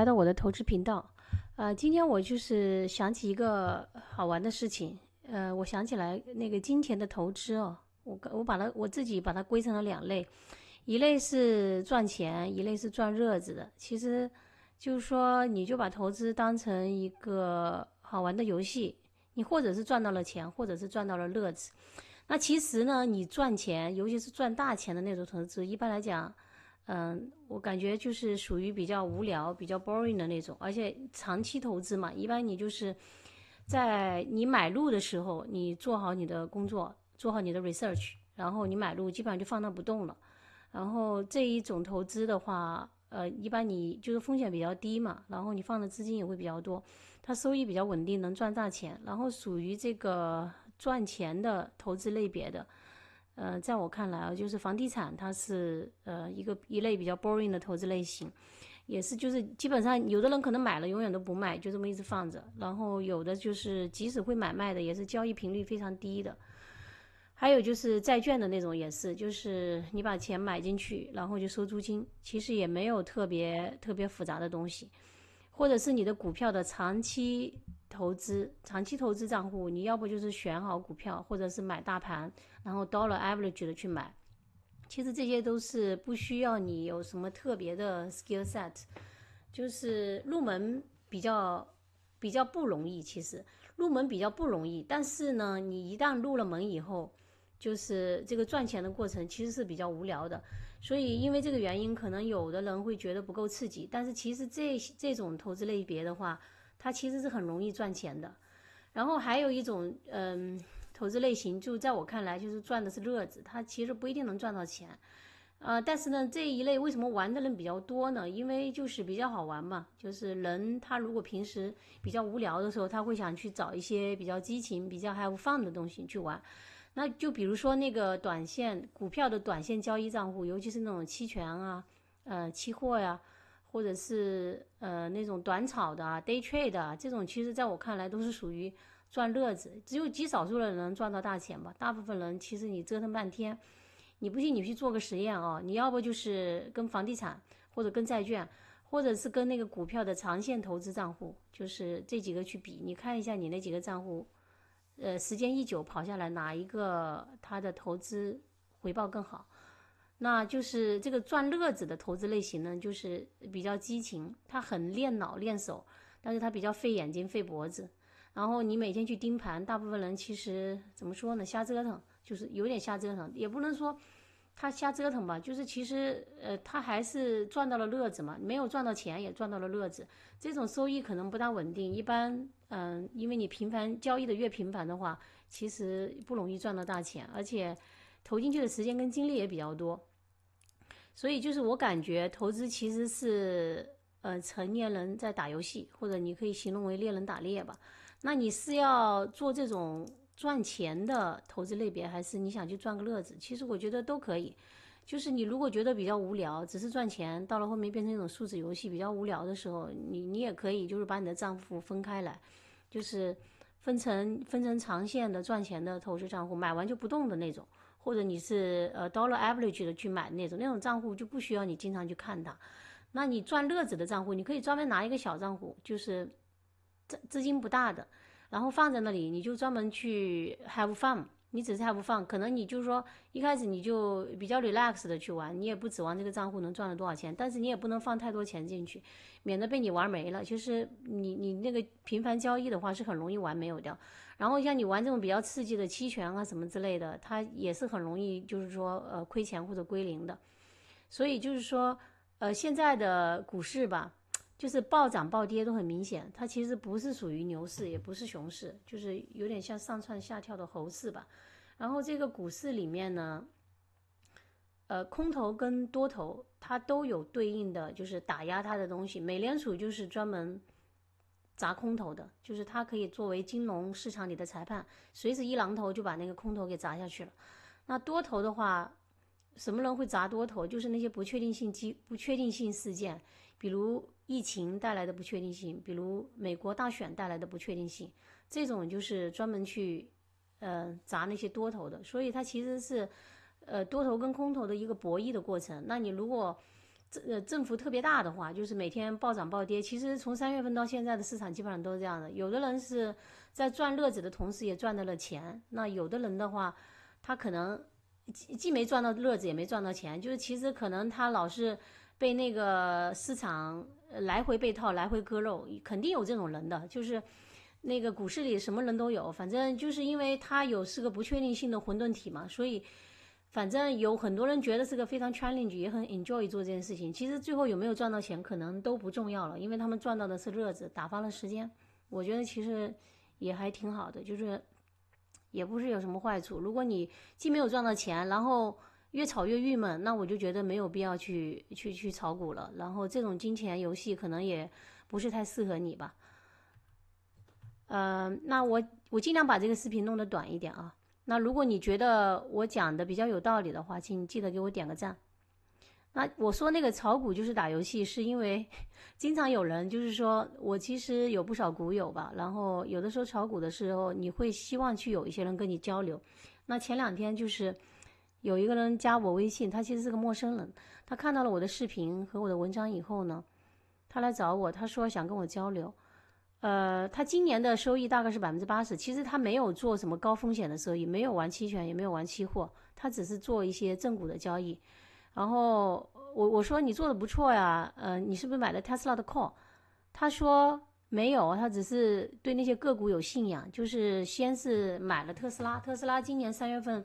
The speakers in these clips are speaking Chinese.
来到我的投资频道，呃，今天我就是想起一个好玩的事情，呃，我想起来那个金钱的投资哦，我我把它我自己把它归成了两类，一类是赚钱，一类是赚乐子的。其实，就是说你就把投资当成一个好玩的游戏，你或者是赚到了钱，或者是赚到了乐子。那其实呢，你赚钱，尤其是赚大钱的那种投资，一般来讲。嗯，我感觉就是属于比较无聊、比较 boring 的那种，而且长期投资嘛，一般你就是在你买入的时候，你做好你的工作，做好你的 research，然后你买入，基本上就放那不动了。然后这一种投资的话，呃，一般你就是风险比较低嘛，然后你放的资金也会比较多，它收益比较稳定，能赚大钱，然后属于这个赚钱的投资类别的。呃，在我看来啊，就是房地产，它是呃一个一类比较 boring 的投资类型，也是就是基本上有的人可能买了永远都不卖，就这么一直放着；然后有的就是即使会买卖的，也是交易频率非常低的。还有就是债券的那种，也是就是你把钱买进去，然后就收租金，其实也没有特别特别复杂的东西，或者是你的股票的长期。投资长期投资账户，你要不就是选好股票，或者是买大盘，然后 dollar average 的去买。其实这些都是不需要你有什么特别的 skill set，就是入门比较比较不容易。其实入门比较不容易，但是呢，你一旦入了门以后，就是这个赚钱的过程其实是比较无聊的。所以因为这个原因，可能有的人会觉得不够刺激。但是其实这这种投资类别的话，它其实是很容易赚钱的，然后还有一种，嗯，投资类型，就在我看来，就是赚的是乐子，它其实不一定能赚到钱，呃，但是呢，这一类为什么玩的人比较多呢？因为就是比较好玩嘛，就是人他如果平时比较无聊的时候，他会想去找一些比较激情、比较还放的东西去玩，那就比如说那个短线股票的短线交易账户，尤其是那种期权啊，呃，期货呀。或者是呃那种短炒的啊，day trade 的这种，其实在我看来都是属于赚乐子，只有极少数的人赚到大钱吧。大部分人其实你折腾半天，你不信你去做个实验啊，你要不就是跟房地产，或者跟债券，或者是跟那个股票的长线投资账户，就是这几个去比，你看一下你那几个账户，呃时间一久跑下来哪一个它的投资回报更好。那就是这个赚乐子的投资类型呢，就是比较激情，它很练脑练手，但是它比较费眼睛费脖子。然后你每天去盯盘，大部分人其实怎么说呢？瞎折腾，就是有点瞎折腾，也不能说他瞎折腾吧，就是其实呃，他还是赚到了乐子嘛，没有赚到钱也赚到了乐子。这种收益可能不大稳定，一般嗯，因为你频繁交易的越频繁的话，其实不容易赚到大钱，而且投进去的时间跟精力也比较多。所以就是我感觉投资其实是，呃，成年人在打游戏，或者你可以形容为猎人打猎吧。那你是要做这种赚钱的投资类别，还是你想去赚个乐子？其实我觉得都可以。就是你如果觉得比较无聊，只是赚钱，到了后面变成一种数字游戏比较无聊的时候，你你也可以就是把你的账户分开来，就是分成分成长线的赚钱的投资账户，买完就不动的那种。或者你是呃 dollar average 的去买那种，那种账户就不需要你经常去看它。那你赚乐子的账户，你可以专门拿一个小账户，就是资资金不大的，然后放在那里，你就专门去 have fun，你只是 have fun，可能你就是说一开始你就比较 relax 的去玩，你也不指望这个账户能赚了多少钱，但是你也不能放太多钱进去，免得被你玩没了。其实你你那个频繁交易的话是很容易玩没有的。然后像你玩这种比较刺激的期权啊什么之类的，它也是很容易就是说呃亏钱或者归零的。所以就是说呃现在的股市吧，就是暴涨暴跌都很明显，它其实不是属于牛市，也不是熊市，就是有点像上蹿下跳的猴市吧。然后这个股市里面呢，呃空头跟多头它都有对应的就是打压它的东西，美联储就是专门。砸空头的，就是它可以作为金融市场里的裁判，随时一榔头就把那个空头给砸下去了。那多头的话，什么人会砸多头？就是那些不确定性机、不确定性事件，比如疫情带来的不确定性，比如美国大选带来的不确定性，这种就是专门去，呃，砸那些多头的。所以它其实是，呃，多头跟空头的一个博弈的过程。那你如果，这呃，振幅特别大的话，就是每天暴涨暴跌。其实从三月份到现在的市场基本上都是这样的。有的人是在赚乐子的同时也赚到了钱，那有的人的话，他可能既既没赚到乐子也没赚到钱。就是其实可能他老是被那个市场来回被套、来回割肉，肯定有这种人的。就是那个股市里什么人都有，反正就是因为它有是个不确定性的混沌体嘛，所以。反正有很多人觉得是个非常 challenge，也很 enjoy 做这件事情。其实最后有没有赚到钱，可能都不重要了，因为他们赚到的是乐子，打发了时间。我觉得其实也还挺好的，就是也不是有什么坏处。如果你既没有赚到钱，然后越炒越郁闷，那我就觉得没有必要去去去炒股了。然后这种金钱游戏可能也不是太适合你吧。呃，那我我尽量把这个视频弄得短一点啊。那如果你觉得我讲的比较有道理的话，请记得给我点个赞。那我说那个炒股就是打游戏，是因为 经常有人就是说我其实有不少股友吧，然后有的时候炒股的时候，你会希望去有一些人跟你交流。那前两天就是有一个人加我微信，他其实是个陌生人，他看到了我的视频和我的文章以后呢，他来找我，他说想跟我交流。呃，他今年的收益大概是百分之八十。其实他没有做什么高风险的收益，没有玩期权，也没有玩期货，他只是做一些正股的交易。然后我我说你做的不错呀，呃，你是不是买了 Tesla 的 call？他说没有，他只是对那些个股有信仰，就是先是买了特斯拉。特斯拉今年三月份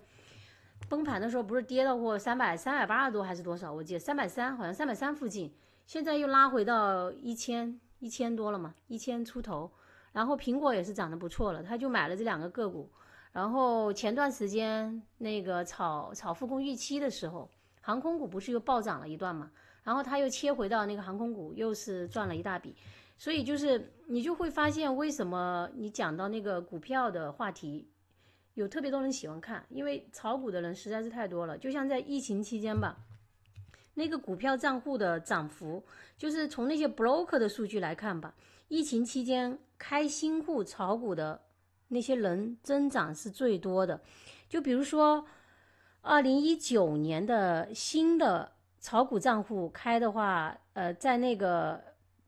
崩盘的时候，不是跌到过三百三百八十多还是多少？我记得三百三，好像三百三附近。现在又拉回到一千。一千多了嘛，一千出头，然后苹果也是涨得不错了，他就买了这两个个股，然后前段时间那个炒炒复工预期的时候，航空股不是又暴涨了一段嘛，然后他又切回到那个航空股，又是赚了一大笔，所以就是你就会发现为什么你讲到那个股票的话题，有特别多人喜欢看，因为炒股的人实在是太多了，就像在疫情期间吧。那个股票账户的涨幅，就是从那些 broker 的数据来看吧。疫情期间开新户炒股的那些人增长是最多的。就比如说，二零一九年的新的炒股账户开的话，呃，在那个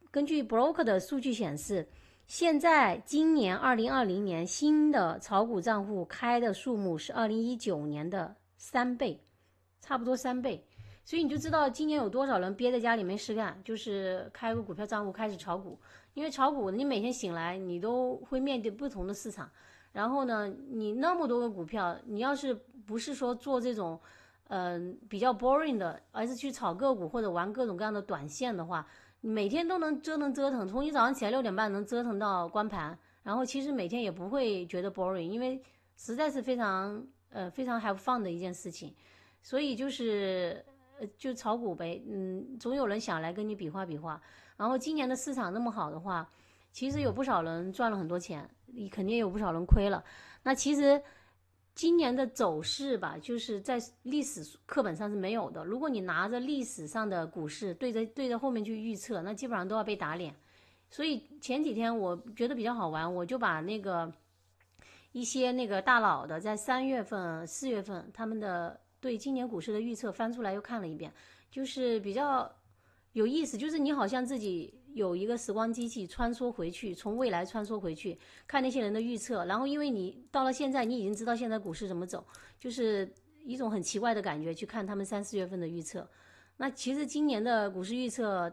根据 broker 的数据显示，现在今年二零二零年新的炒股账户开的数目是二零一九年的三倍，差不多三倍。所以你就知道今年有多少人憋在家里没事干，就是开个股票账户开始炒股。因为炒股，你每天醒来你都会面对不同的市场，然后呢，你那么多个股票，你要是不是说做这种，嗯，比较 boring 的，而是去炒个股或者玩各种各样的短线的话，每天都能折腾折腾，从你早上起来六点半能折腾到关盘，然后其实每天也不会觉得 boring，因为实在是非常呃非常 have fun 的一件事情，所以就是。呃，就炒股呗，嗯，总有人想来跟你比划比划。然后今年的市场那么好的话，其实有不少人赚了很多钱，你肯定有不少人亏了。那其实今年的走势吧，就是在历史课本上是没有的。如果你拿着历史上的股市对着对着后面去预测，那基本上都要被打脸。所以前几天我觉得比较好玩，我就把那个一些那个大佬的在三月份、四月份他们的。对今年股市的预测翻出来又看了一遍，就是比较有意思，就是你好像自己有一个时光机器穿梭回去，从未来穿梭回去看那些人的预测，然后因为你到了现在，你已经知道现在股市怎么走，就是一种很奇怪的感觉，去看他们三四月份的预测。那其实今年的股市预测，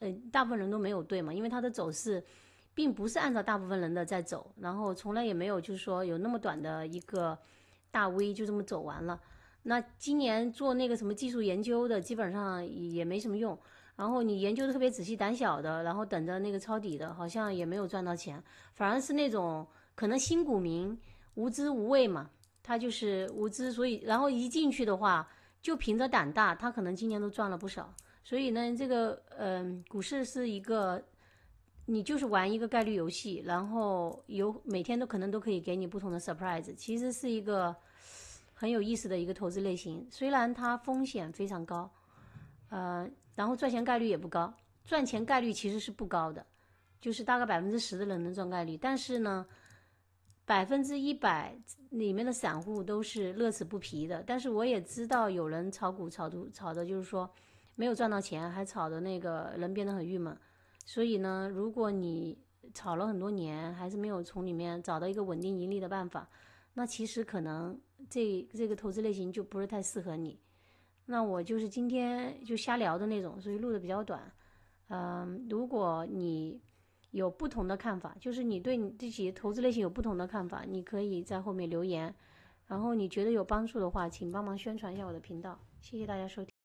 呃，大部分人都没有对嘛，因为它的走势并不是按照大部分人的在走，然后从来也没有就是说有那么短的一个大 V 就这么走完了。那今年做那个什么技术研究的基本上也没什么用，然后你研究的特别仔细胆小的，然后等着那个抄底的，好像也没有赚到钱，反而是那种可能新股民无知无畏嘛，他就是无知，所以然后一进去的话就凭着胆大，他可能今年都赚了不少。所以呢，这个嗯，股市是一个，你就是玩一个概率游戏，然后有每天都可能都可以给你不同的 surprise，其实是一个。很有意思的一个投资类型，虽然它风险非常高，呃，然后赚钱概率也不高，赚钱概率其实是不高的，就是大概百分之十的人能赚概率，但是呢，百分之一百里面的散户都是乐此不疲的。但是我也知道有人炒股炒的炒的就是说没有赚到钱，还炒的那个人变得很郁闷。所以呢，如果你炒了很多年还是没有从里面找到一个稳定盈利的办法，那其实可能。这这个投资类型就不是太适合你，那我就是今天就瞎聊的那种，所以录的比较短。嗯，如果你有不同的看法，就是你对你自己投资类型有不同的看法，你可以在后面留言。然后你觉得有帮助的话，请帮忙宣传一下我的频道，谢谢大家收听。